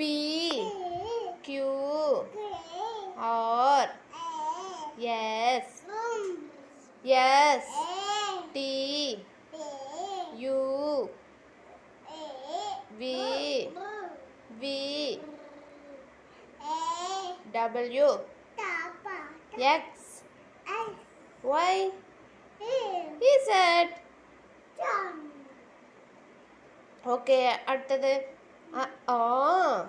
P, Q, R, Yes, Yes, P Q R S S T U V V W X Y Z Okay, after that. 啊哦。